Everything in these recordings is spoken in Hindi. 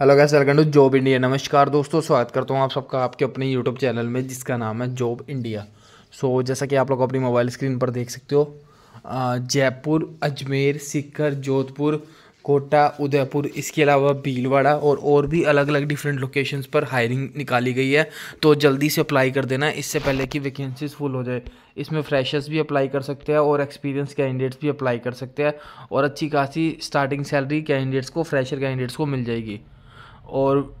hello guys welcome to job India नमस्कार दोस्तों स्वागत करता हूँ आप सबका आपके अपने यूट्यूब चैनल में जिसका नाम है जॉब इंडिया सो so, जैसा कि आप लोग अपनी मोबाइल स्क्रीन पर देख सकते हो जयपुर अजमेर सीकर जोधपुर कोटा उदयपुर इसके अलावा भीलवाड़ा और और भी अलग अलग डिफरेंट लोकेशंस पर हायरिंग निकाली गई है तो जल्दी से अप्लाई कर देना इससे पहले कि वैकेंसीज फुल हो जाए इसमें फ्रेशर्स भी अप्लाई कर सकते हैं और एक्सपीरियंस कैंडिडेट्स भी अप्लाई कर सकते हैं और अच्छी खासी स्टार्टिंग सैलरी कैंडिडेट्स को फ्रेशर कैंडिडेट्स को मिल जाएगी और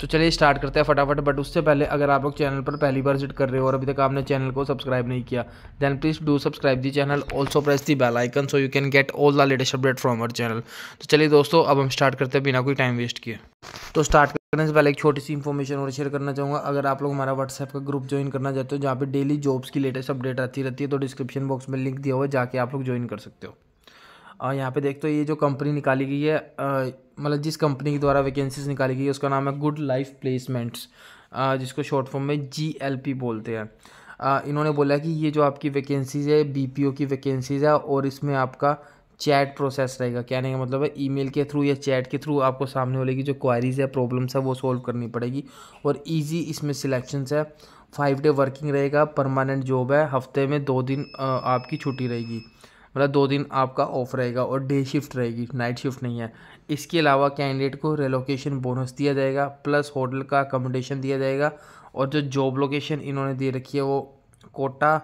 तो चलिए स्टार्ट करते हैं फटाफट बट उससे पहले अगर आप लोग चैनल पर पहली बार विजिट कर रहे हो और अभी तक आपने चैनल को सब्सक्राइब नहीं किया then please do subscribe the channel also press the bell icon so you can get all the latest update from our channel तो चलिए दोस्तों अब हम स्टार्ट करते हैं बिना कोई टाइम वेस्ट किए तो स्टार्ट करने से पहले एक छोटी सी इन्फॉर्मेशन और शेयर करना चाहूँगा अगर आप लोग हमारा व्हाट्सएप का ग्रुप ज्वाइन करना चाहते हो जहाँ पर डेली जॉब्स की लेटेस्ट अपडेट आती रहती है तो डिस्क्रिप्शन बॉक्स में लिंक दिया हुआ है जाके आप लोग ज्वाइन कर सकते हो और यहाँ पे देखते हो ये जो कंपनी निकाली गई है मतलब जिस कंपनी के द्वारा वैकेंसीज निकाली गई है उसका नाम है गुड लाइफ प्लेसमेंट्स जिसको शॉर्ट फॉर्म में जी एल पी बोलते हैं इन्होंने बोला कि ये जो आपकी वैकेंसीज़ है बी पी ओ की वैकेंसीज़ है और इसमें आपका चैट प्रोसेस रहेगा कहने का मतलब है ईमेल के थ्रू या चैट के थ्रू आपको सामने वाले की जो क्वारीज़ है प्रॉब्लम्स है वो सॉल्व करनी पड़ेगी और इजी इसमें सिलेक्शंस है फाइव डे वर्किंग रहेगा परमानेंट जॉब है हफ्ते में दो दिन आपकी छुट्टी रहेगी मतलब दो दिन आपका ऑफ रहेगा और डे शिफ्ट रहेगी नाइट शिफ्ट नहीं है इसके अलावा कैंडिडेट को रेलोकेशन बोनस दिया जाएगा प्लस होटल का अकोमोडेशन दिया जाएगा और जो जॉब लोकेशन इन्होंने दे रखी है वो कोटा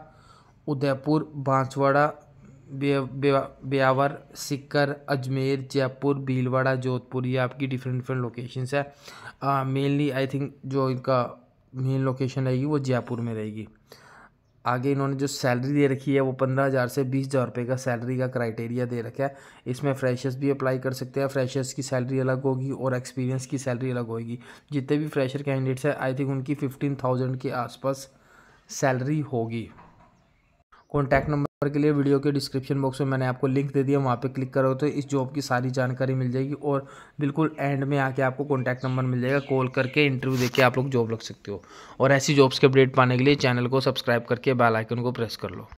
उदयपुर बांसवाड़ा ब्यावर बे, सिक्कर अजमेर जयपुर भीलवाड़ा जोधपुर ये आपकी डिफरेंट डिफरेंट लोकेशंस है मेनली आई थिंक जो इनका मेन लोकेशन रहेगी वो जयपुर में रहेगी आगे इन्होंने जो सैलरी दे रखी है वो पंद्रह हज़ार से बीस हज़ार रुपये का सैलरी का क्राइटेरिया दे रखा है इसमें फ्रेशर्स भी अप्लाई कर सकते हैं फ्रेशर्स की सैलरी अलग होगी और एक्सपीरियंस की सैलरी अलग होगी जितने भी फ्रेशर कैंडिडेट्स हैं आई थिंक उनकी फिफ्टीन थाउजेंड के आसपास सैलरी होगी कॉन्टैक्ट नंबर ऑफर के लिए वीडियो के डिस्क्रिप्शन बॉक्स में मैंने आपको लिंक दे दिया वहाँ पे क्लिक करो तो इस जॉब की सारी जानकारी मिल जाएगी और बिल्कुल एंड में आके आपको कॉन्टैक्ट नंबर मिल जाएगा कॉल करके इंटरव्यू देके आप लोग जॉब लग सकते हो और ऐसी जॉब्स के अपडेट पाने के लिए चैनल को सब्सक्राइब करके बेल आइकन को प्रेस कर लो